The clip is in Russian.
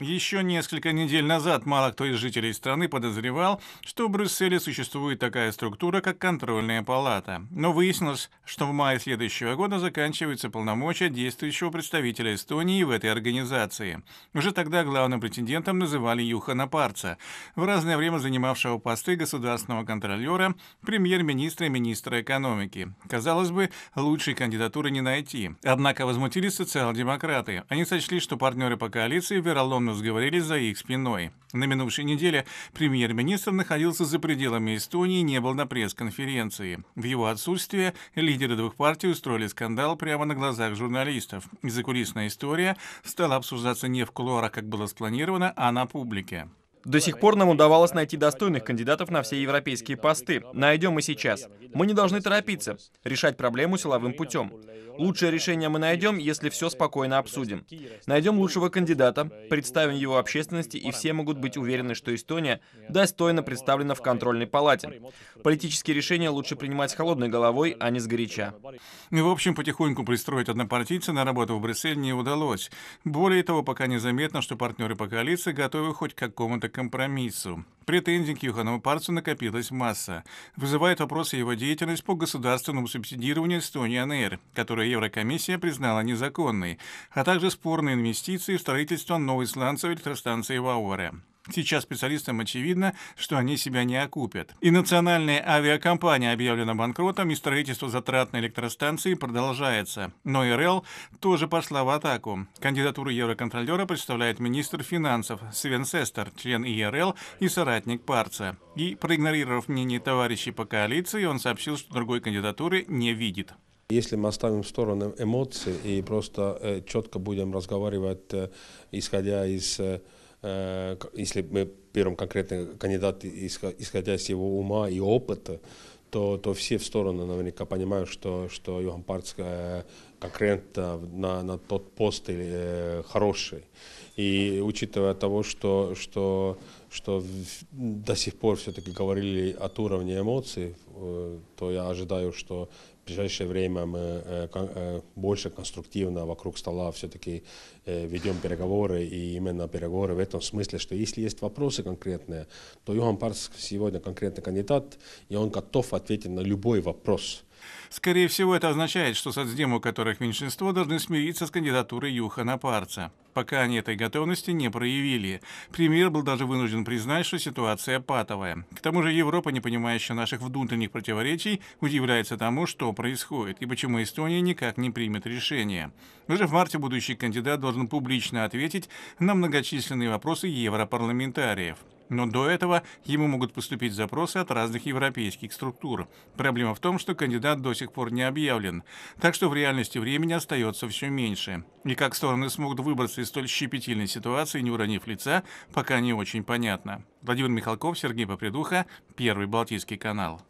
Еще несколько недель назад мало кто из жителей страны подозревал, что в Брюсселе существует такая структура, как контрольная палата. Но выяснилось, что в мае следующего года заканчивается полномочия действующего представителя Эстонии в этой организации. Уже тогда главным претендентом называли Юхана Парца, в разное время занимавшего посты государственного контролера, премьер-министра и министра экономики. Казалось бы, лучшей кандидатуры не найти. Однако возмутились социал-демократы. Они сочли, что партнеры по коалиции вероломно давно сговорились за их спиной. На минувшей неделе премьер-министр находился за пределами Эстонии и не был на пресс-конференции. В его отсутствие лидеры двух партий устроили скандал прямо на глазах журналистов. Закулисная история стала обсуждаться не в кулуарах, как было спланировано, а на публике. До сих пор нам удавалось найти достойных кандидатов на все европейские посты. Найдем и сейчас. Мы не должны торопиться, решать проблему силовым путем. Лучшее решение мы найдем, если все спокойно обсудим. Найдем лучшего кандидата, представим его общественности, и все могут быть уверены, что Эстония достойно представлена в контрольной палате. Политические решения лучше принимать с холодной головой, а не с горяча. Ну, в общем, потихоньку пристроить однопартийца на работу в Брюссель не удалось. Более того, пока незаметно, что партнеры по коалиции готовы хоть к какому-то компромиссу. Претензий к Юханову Парцу накопилась масса. Вызывает вопросы его деятельность по государственному субсидированию Эстонии НР, которое Еврокомиссия признала незаконной, а также спорные инвестиции в строительство новой сланцевой электростанции Вауэре. Сейчас специалистам очевидно, что они себя не окупят. И национальная авиакомпания объявлена банкротом, и строительство затратной электростанции продолжается. Но Ирл тоже пошла в атаку. Кандидатуру евроконтролера представляет министр финансов Свен Сестер, член ИРЛ и соратник Парца. И, проигнорировав мнение товарищей по коалиции, он сообщил, что другой кандидатуры не видит. Если мы оставим в сторону эмоции и просто э, четко будем разговаривать, э, исходя из э, Э, если мы берем конкретный кандидат, исходя из его ума и опыта, то, то все в сторону наверняка понимают, что, что Йохан Парц э, конкурент на, на тот пост или, э, хороший. И учитывая того, что, что, что до сих пор все-таки говорили от уровня эмоций, то я ожидаю, что ближайшее время мы э, э, больше конструктивно вокруг стола все-таки э, ведем переговоры, и именно переговоры в этом смысле, что если есть вопросы конкретные, то Юхан Парс сегодня конкретный кандидат, и он готов ответить на любой вопрос. Скорее всего, это означает, что соцдемы, у которых меньшинство, должны смириться с кандидатурой Юхана Парца. Пока они этой готовности не проявили. Премьер был даже вынужден признать, что ситуация патовая. К тому же Европа, не понимающая наших внутренних противоречий, удивляется тому, что происходит и почему Эстония никак не примет решение. Уже в марте будущий кандидат должен публично ответить на многочисленные вопросы европарламентариев. Но до этого ему могут поступить запросы от разных европейских структур. Проблема в том, что кандидат до сих пор не объявлен, так что в реальности времени остается все меньше. И как стороны смогут выбраться из столь щепетильной ситуации, не уронив лица, пока не очень понятно. Владимир Михалков, Сергей Попридуха, Первый Балтийский канал.